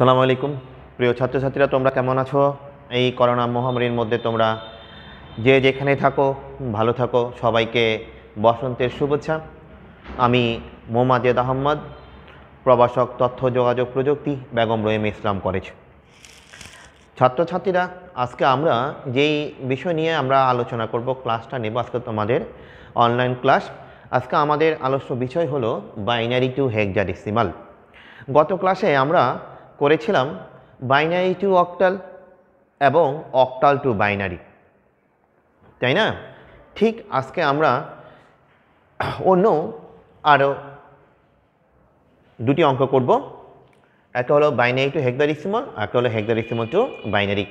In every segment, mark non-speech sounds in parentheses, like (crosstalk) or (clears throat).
সালাম আলাইকুম প্রিয় ছাত্রছাত্রীরা তোমরা কেমন আছো এই করোনা মহামারীর মধ্যে তোমরা যে যেখানে থাকো ভালো থাকো সবাইকে বসন্তের শুভেচ্ছা আমি মোমাজেদ আহম্মদ প্রবাসক তথ্য যোগাযোগ প্রযুক্তি বেগম রহিম ইসলাম কলেজ ছাত্রছাত্রীরা আজকে আমরা যেই বিষয় নিয়ে আমরা আলোচনা করব ক্লাসটা নেব আজকে তোমাদের অনলাইন ক্লাস আজকে আমাদের আলোচ্য বিষয় হলো বাইনারি টু হেক্সাডেসিমাল গত ক্লাসে আমরা করেছিলাম বাইনারি টু অক্টাল এবং অক্টাল টু বাইনারি তাই না ঠিক আজকে আমরা অন্য আরও দুটি অঙ্ক করব একটা হলো বাইনারি টু হেক্সাডেসিমাল একটা হলো হেক্সাডেসিমাল টু বাইনারি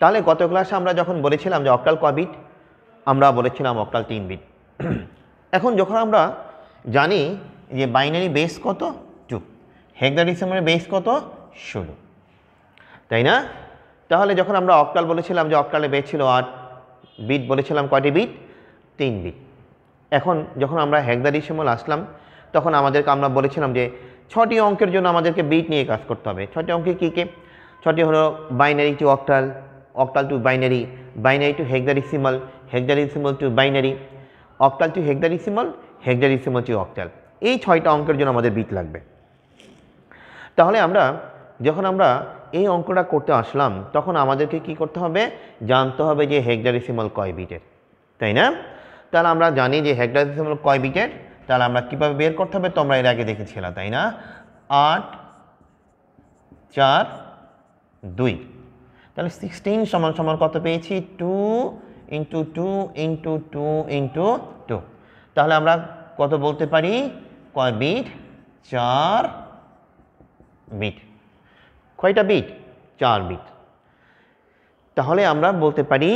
তাহলে গত ক্লাসে আমরা যখন বলেছিলাম যে অক্টাল ক বিট আমরা বলেছিলাম অক্টাল তিন বিট এখন যখন আমরা জানি যে বাইনারি বেস কত টু হেক্সাডেসিমালের বেস কত ষোলো তাই না তাহলে যখন আমরা অকাল বলেছিলাম যে অক্টালে বেট ছিল আট বিট বলেছিলাম কয়টি বিট তিন বিট এখন যখন আমরা সিমল আসলাম তখন আমাদেরকে আমরা বলেছিলাম যে ছটি অঙ্কের জন্য আমাদেরকে বিট নিয়ে কাজ করতে হবে ছটি অঙ্কে কী কে ছটি হলো binary to octal octal to binary binary to decimal hexadecimal to binary octal to decimal hexadecimal to octal এই ছয়টা অঙ্কের জন্য আমাদের বিট লাগবে তাহলে আমরা যখন আমরা এই অঙ্কটা করতে আসলাম তখন আমাদেরকে কি করতে হবে জানতে হবে যে হেগডারিসিমল কয় বিটের তাই না তাহলে আমরা জানি যে হেগডারিসিমল কয় বিটের তাহলে আমরা কীভাবে বের করতে হবে তোমরা এর আগে দেখেছিল তাই না আট চার দুই তাহলে সিক্সটিন সমান সমান কত পেয়েছি two into two into two into two তাহলে আমরা কত বলতে পারি কয় বিট চার বিট কয়টা বিট চার বিট তাহলে আমরা বলতে পারি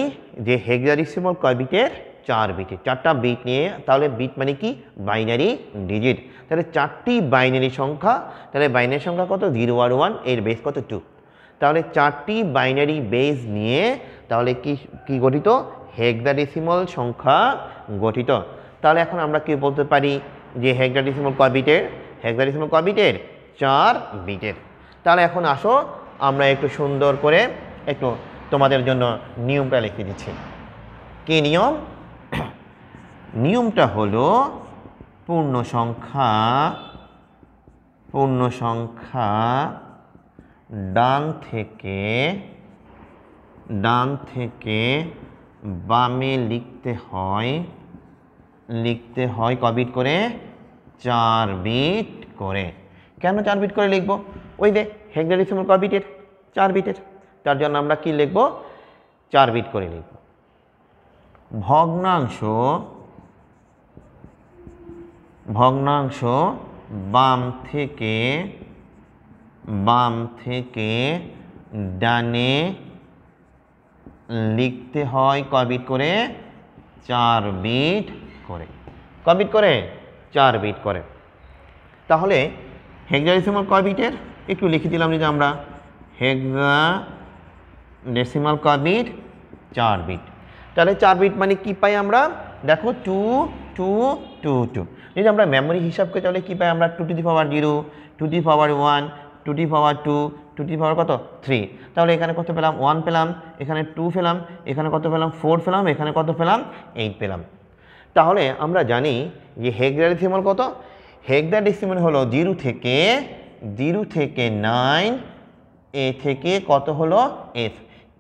যে হেক্সাডেসিমাল কয় বিটের চার বিটের চারটা বিট নিয়ে তাহলে বিট মানে কি বাইনারি ডিজিট তাহলে চারটি বাইনারি সংখ্যা তাহলে বাইনারি সংখ্যা কত জিরো আর ওয়ান এর বেস কত টু তাহলে চারটি বাইনারি বেস নিয়ে তাহলে কি কি গঠিত হেক্সাডেসিমাল সংখ্যা গঠিত তাহলে এখন আমরা কি বলতে পারি যে হেক্সাডেসিমাল কয় বিটের হেক্সাডেসিমাল কয় বিটের চার বিটের তাহলে এখন আসো আমরা একটু সুন্দর করে একটু তোমাদের জন্য নিয়মটা লিখে দিচ্ছি কী নিয়ম (clears throat) নিয়মটা হলো পূর্ণ সংখ্যা পূর্ণ সংখ্যা ডান থেকে ডান থেকে বামে লিখতে হয় লিখতে হয় কবিট করে চার বিট করে কেন চার বিট করে লিখবো ওই দে হেক্সাডেসিমাল ক বিটের চার বিটের তার জন্য আমরা কি লিখব চার বিট করে লিখব ভগ্নাংশ ভগ্নাংশ বাম থেকে বাম থেকে ডানে লিখতে হয় ক বিট করে চার বিট করে ক বিট করে চার বিট করে তাহলে হেগজাডেসিমাল কয় বিটের একটু লিখে দিলাম যে আমরা হেক্সা ডেসিমাল কয় বিট চার বিট তাহলে চার বিট মানে কি পাই আমরা দেখো টু টু টু টু যদি আমরা মেমোরি হিসাবকে তাহলে কী পাই আমরা two to the power zero two the power one two the power two two the power কত থ্রি তাহলে এখানে কত পেলাম ওয়ান পেলাম এখানে টু পেলাম এখানে কত পেলাম ফোর পেলাম এখানে কত পেলাম এইট পেলাম তাহলে আমরা জানি যে হেগ্রেডিসিমাল কত হেগদা ডেসিমেল হলো জিরো থেকে জিরো থেকে নাইন এ থেকে কত হলো এফ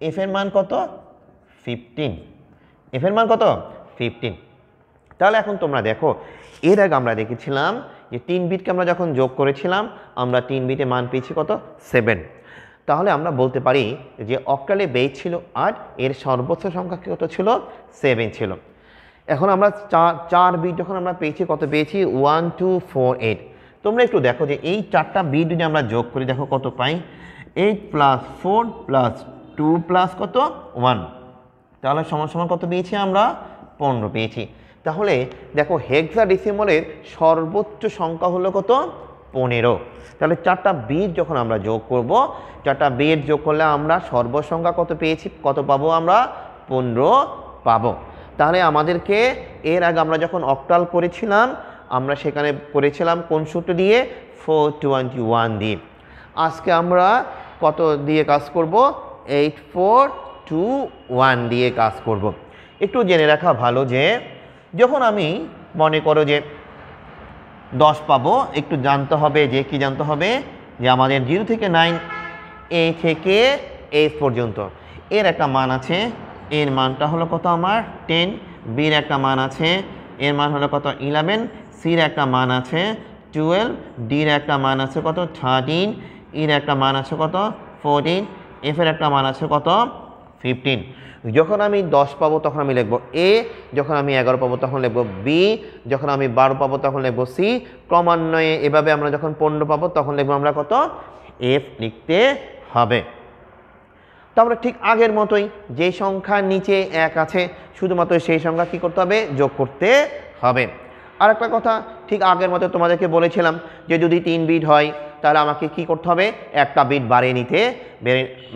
এফ এর মান কত ফিফটিন এফ এর মান কত ফিফটিন তাহলে এখন তোমরা দেখো এর আগে আমরা দেখেছিলাম যে তিন বিটকে আমরা যখন যোগ করেছিলাম আমরা তিন বিটে মান পেয়েছি কত সেভেন তাহলে আমরা বলতে পারি যে অক্টালে বেজ ছিল আট এর সর্বোচ্চ সংখ্যা কত ছিল সেভেন ছিল এখন আমরা চার চার বিট যখন আমরা পেয়েছি কত পেয়েছি ওয়ান টু ফোর এইট তোমরা একটু দেখো যে এই চারটা বিট যদি আমরা যোগ করি দেখো কত পাই eight plus four plus two plus কত ওয়ান তাহলে সমান সমান কত পেয়েছি আমরা পনেরো পেয়েছি তাহলে দেখো হেক্সা ডিসেম্বরের সর্বোচ্চ সংখ্যা হলো কত পনেরো তাহলে চারটা বিট যখন আমরা যোগ করব চারটা বিট যোগ করলে আমরা সর্বসংখ্যা কত পেয়েছি কত পাবো আমরা পনেরো পাবো তাহলে আমাদেরকে এর আগে আমরা যখন অক্টাল করেছিলাম আমরা সেখানে করেছিলাম কোন সূত্র দিয়ে ফোর টোয়েন্টি ওয়ান দিয়ে আজকে আমরা কত দিয়ে কাজ করব এইট ফোর টু ওয়ান দিয়ে কাজ করব। একটু জেনে রাখা ভালো যে যখন আমি মনে করো যে দশ পাবো একটু জানতে হবে যে কি জানতে হবে যে আমাদের জিরো থেকে নাইন এ থেকে এইট পর্যন্ত এর একটা মান আছে এর মানটা হলো কত আমার টেন বির একটা মান আছে এর মান হলো কত ইলেভেন সির একটা মান আছে টুয়েলভ ডির একটা মান আছে কত থার্টিন ইর e একটা মান আছে কত ফোরটিন এফের একটা মান আছে কত ফিফটিন যখন আমি দশ পাবো তখন আমি লিখব এ যখন আমি এগারো পাবো তখন লিখবো বি যখন আমি বারো পাবো তখন লিখব সি ক্রমান্বয়ে এভাবে আমরা যখন পনেরো পাবো তখন লিখবো আমরা কত এফ লিখতে হবে তো আমরা ঠিক আগের মতোই যে সংখ্যার নিচে এক আছে শুধুমাত্র সেই সংখ্যা কি করতে হবে যোগ করতে হবে আর একটা কথা ঠিক আগের মতো তোমাদেরকে বলেছিলাম যে যদি তিন বিট হয় তাহলে আমাকে কি করতে হবে একটা বিট বাড়িয়ে নিতে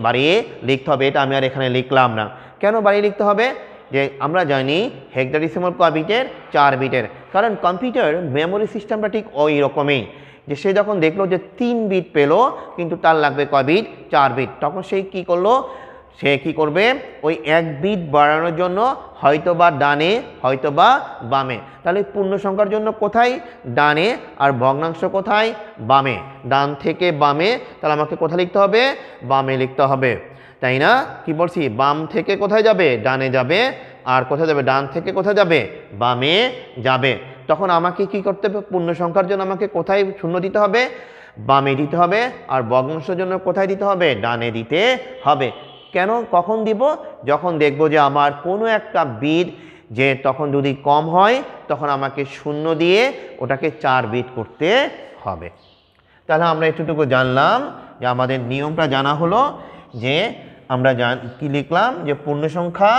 বাড়িয়ে লিখতে হবে এটা আমি আর এখানে লিখলাম না কেন বাড়িয়ে লিখতে হবে যে আমরা জানি হেক্সাডেসিমাল কয় বিটের চার বিটের কারণ কম্পিউটার মেমোরি সিস্টেমটা ঠিক ওই রকমই যে সে যখন দেখলো যে তিন বিট পেলো কিন্তু তার লাগবে কয় বিট চার বিট তখন সে কি করলো সে কি করবে ওই এক বিট বাড়ানোর জন্য হয়তো বা ডানে হয়তো বা বামে তাহলে পূর্ণ সংখ্যার জন্য কোথায় ডানে আর ভগ্নাংশ কোথায় বামে ডান থেকে বামে তাহলে আমাকে কোথায় লিখতে হবে বামে লিখতে হবে তাই না কি বলছি বাম থেকে কোথায় যাবে ডানে যাবে আর কোথায় যাবে ডান থেকে কোথায় যাবে বামে যাবে তখন আমাকে কি করতে হবে পূর্ণ সংখ্যার জন্য আমাকে কোথায় শূন্য দিতে হবে বামে দিতে হবে আর ভগ্নাংশের জন্য কোথায় দিতে হবে ডানে দিতে হবে কেন কখন দিব যখন দেখব যে আমার কোনো একটা বিদ যে তখন যদি কম হয় তখন আমাকে শূন্য দিয়ে ওটাকে চার বিদ করতে হবে তাহলে আমরা একটুটুকু জানলাম যে আমাদের নিয়মটা জানা হলো যে আমরা জান কি লিখলাম যে পূর্ণ সংখ্যা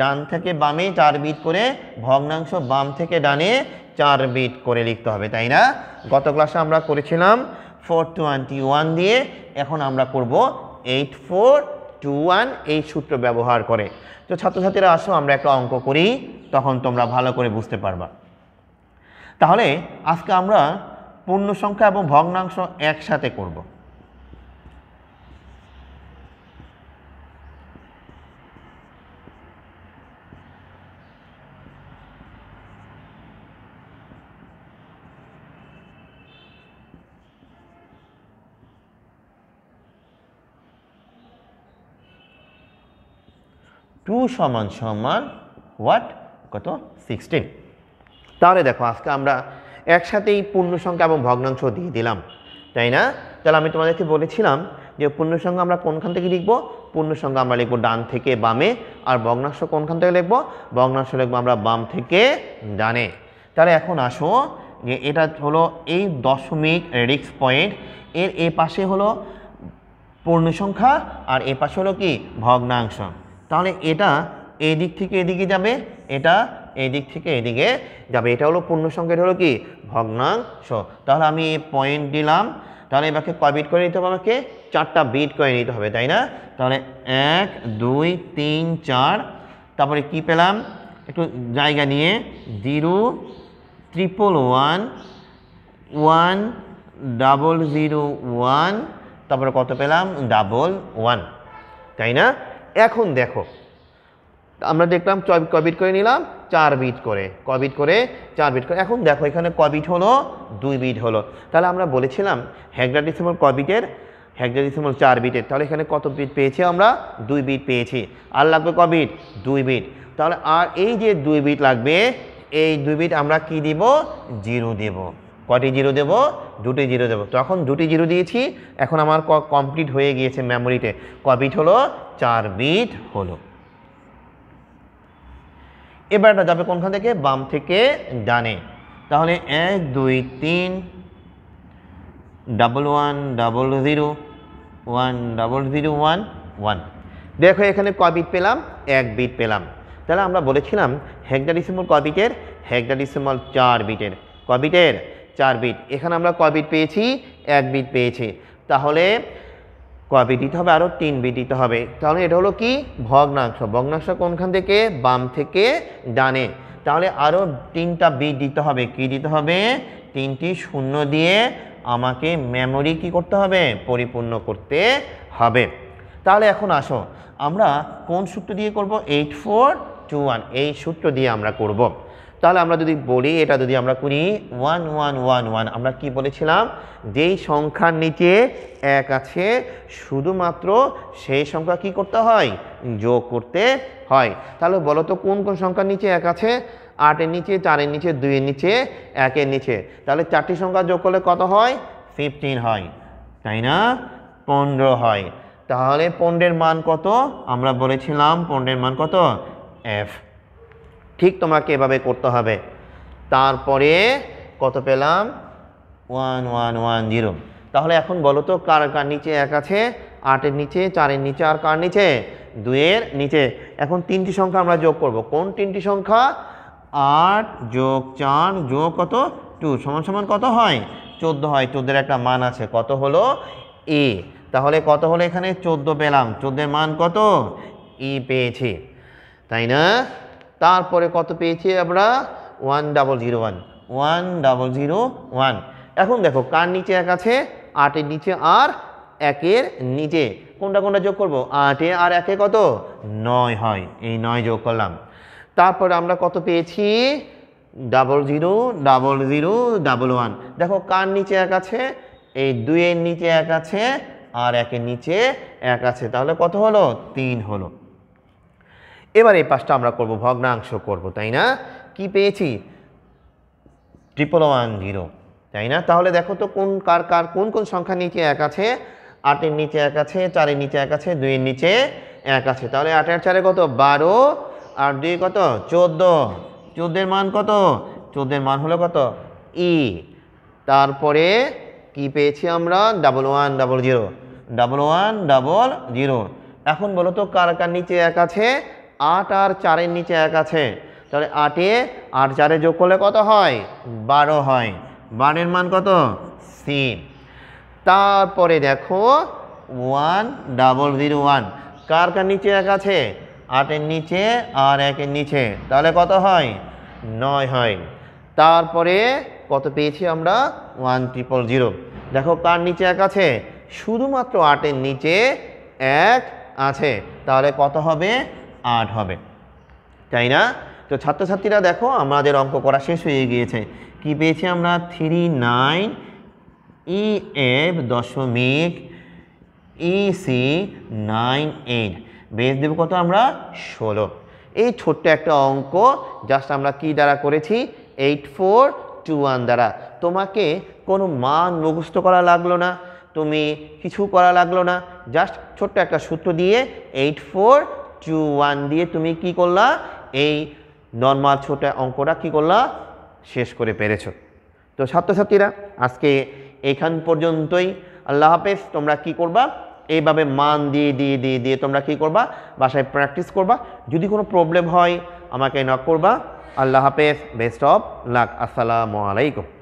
ডান থেকে বামে চার বিট করে ভগ্নাংশ বাম থেকে ডানে চার বিট করে লিখতে হবে তাই না গত ক্লাসে আমরা করেছিলাম ফোর টোয়েন্টি ওয়ান দিয়ে এখন আমরা করব এইট ফোর টু ওয়ান এই সূত্র ব্যবহার করে তো ছাত্রছাত্রীরা আসো আমরা একটা অঙ্ক করি তখন তোমরা ভালো করে বুঝতে পারবা তাহলে আজকে আমরা পূর্ণ সংখ্যা এবং ভগ্নাংশ একসাথে করবো টু সমান সমান হোয়াট কত সিক্সটিন তাহলে দেখো আজকে আমরা একসাথেই পূর্ণ সংখ্যা এবং ভগ্নাংশ দিয়ে দিলাম তাই না তাহলে আমি তোমাদেরকে বলেছিলাম যে পূর্ণ সংখ্যা আমরা কোনখান থেকে লিখবো পূর্ণ সংখ্যা আমরা লিখবো ডান থেকে বামে আর ভগ্নাংশ কোনখান থেকে লিখবো ভগ্নাংশ লিখবো আমরা বাম থেকে ডানে তাহলে এখন আসো যে এটা হলো এই দশমিক রিক্স পয়েন্ট এর এ পাশে হলো পূর্ণ সংখ্যা আর এ পাশে হলো কি ভগ্নাংশ তাহলে এটা এই দিক থেকে এদিকে যাবে এটা এই দিক থেকে এদিকে যাবে এটা হলো পূর্ণ সংখ্যাটা হলো কি ভগ্নাংশ তাহলে আমি পয়েন্ট দিলাম তাহলে এবারকে কয় বিট করে নিতে হবে আমাকে চারটা বিট করে নিতে হবে তাই না তাহলে এক দুই তিন চার তারপরে কি পেলাম একটু জায়গা নিয়ে zero triple one one double zero one তারপরে কত পেলাম ডাবল ওয়ান তাই না এখন দেখো আমরা দেখলাম কবিট করে নিলাম চার বিট করে কবিট করে চার বিট করে এখন দেখো এখানে কবিট হলো দুই বিট হলো তাহলে আমরা বলেছিলাম হ্যাগ্রাডিসিমল কবিটের ডিসেম্বর চার বিটের তাহলে এখানে কত বিট পেয়েছি আমরা দুই বিট পেয়েছি আর লাগবে কবিট দুই বিট তাহলে আর এই যে দুই বিট লাগবে এই দুই বিট আমরা কি দিব জিরো দেবো কটি জিরো দেব দুটি জিরো দেব তখন দুটি জিরো দিয়েছি এখন আমার কমপ্লিট হয়ে গিয়েছে মেমোরিতে ক বিট হলো চার বিট হলো এবার যাবে কোনখান থেকে বাম থেকে ডানে তাহলে এক দুই তিন double one double zero one double zero one one দেখো এখানে ক বিট পেলাম এক বিট পেলাম তাহলে আমরা বলেছিলাম ডিসেম্বর ক বিটের ডিসেম্বর চার বিটের ক বিটের চার বিট এখানে আমরা কয় বিট পেয়েছি এক বিট পেয়েছি তাহলে কয় বিট দিতে হবে আরও তিন বিট দিতে হবে তাহলে এটা হলো কি ভগ্নাংশ ভগ্নাংশ কোনখান থেকে বাম থেকে ডানে তাহলে আরও তিনটা বিট দিতে হবে কি দিতে হবে তিনটি শূন্য দিয়ে আমাকে মেমোরি কি করতে হবে পরিপূর্ণ করতে হবে তাহলে এখন আসো আমরা কোন সূত্র দিয়ে করব এইট ফোর টু ওয়ান এই সূত্র দিয়ে আমরা করব তাহলে আমরা যদি বলি এটা যদি আমরা করি ওয়ান ওয়ান ওয়ান ওয়ান আমরা কি বলেছিলাম যেই সংখ্যার নিচে এক আছে শুধুমাত্র সেই সংখ্যা কি করতে হয় যোগ করতে হয় তাহলে বলো তো কোন কোন সংখ্যার নিচে এক আছে আটের নিচে চারের নিচে দুইয়ের নিচে একের নিচে তাহলে চারটি সংখ্যা যোগ করলে কত হয় ফিফটিন হয় তাই না পনেরো হয় তাহলে পণ্ডের মান কত আমরা বলেছিলাম পণ্ডের মান কত এফ ঠিক তোমাকে এভাবে করতে হবে তারপরে কত পেলাম ওয়ান ওয়ান ওয়ান জিরো তাহলে এখন বলো তো কার কার নিচে এক আছে আটের নিচে চারের নিচে আর কার নিচে দুয়ের নিচে এখন তিনটি সংখ্যা আমরা যোগ করব কোন তিনটি সংখ্যা আট যোগ চার যোগ কত টু সমান সমান কত হয় চোদ্দো হয় চোদ্দের একটা মান আছে কত হলো এ তাহলে কত হলো এখানে চোদ্দো পেলাম চোদ্দের মান কত ই পেয়েছি তাই না তারপরে কত পেয়েছি আমরা one double zero one one double zero one এখন দেখো কার নিচে এক আছে আটের নিচে আর একের নিচে কোনটা কোনটা যোগ করব আটে আর একে কত নয় হয় এই নয় যোগ করলাম তারপরে আমরা কত পেয়েছি double zero double zero double one দেখো কার নিচে এক আছে এই দুইয়ের নিচে এক আছে আর একের নিচে এক আছে তাহলে কত হলো তিন হলো এবার এই পাশটা আমরা করব ভগ্নাংশ করব তাই না কি পেয়েছি ট্রিপল ওয়ান জিরো তাই না তাহলে দেখো তো কোন কার কার কোন কোন সংখ্যা নিচে এক আছে আটের নিচে এক আছে চারের নিচে এক আছে দুইয়ের নিচে এক আছে তাহলে আটের চারে কত বারো আর দুই কত চোদ্দো চোদ্দের মান কত চোদ্দের মান হলো কত ই তারপরে কি পেয়েছি আমরা double one double zero double one double zero এখন বলো তো কার কার নিচে এক আছে আট আর চারের নিচে এক আছে তাহলে আটে আট চারে যোগ করলে কত হয় বারো হয় বারের মান কত সি তারপরে দেখো ওয়ান ডাবল জিরো ওয়ান কার কার নিচে এক আছে আটের নিচে আর একের নিচে তাহলে কত হয় নয় হয় তারপরে কত পেয়েছি আমরা ওয়ান ট্রিপল জিরো দেখো কার নিচে এক আছে শুধুমাত্র আটের নিচে এক আছে তাহলে কত হবে আট হবে তাই না তো ছাত্রছাত্রীরা দেখো আমাদের অঙ্ক করা শেষ হয়ে গিয়েছে কি পেয়েছি আমরা থ্রি নাইন ই এফ দশমিক E C nine eight base দেব কত আমরা ষোলো এই ছোট্ট একটা অঙ্ক জাস্ট আমরা কি দ্বারা করেছি এইট ফোর টু ওয়ান দ্বারা তোমাকে কোনো মান মুখস্থ করা লাগলো না তুমি কিছু করা লাগলো না জাস্ট ছোট্ট একটা সূত্র দিয়ে এইট ফোর টু ওয়ান দিয়ে তুমি কি করলা এই নর্মাল ছোট অঙ্কটা কি করলা শেষ করে পেরেছ তো ছাত্রছাত্রীরা আজকে এখান পর্যন্তই আল্লাহ হাফেজ তোমরা কি করবা এইভাবে মান দিয়ে দিয়ে দিয়ে দিয়ে তোমরা কি করবা বাসায় প্র্যাকটিস করবা যদি কোনো প্রবলেম হয় আমাকে নক করবা আল্লাহ হাফেজ বেস্ট অফ লাক আসসালামু আলাইকুম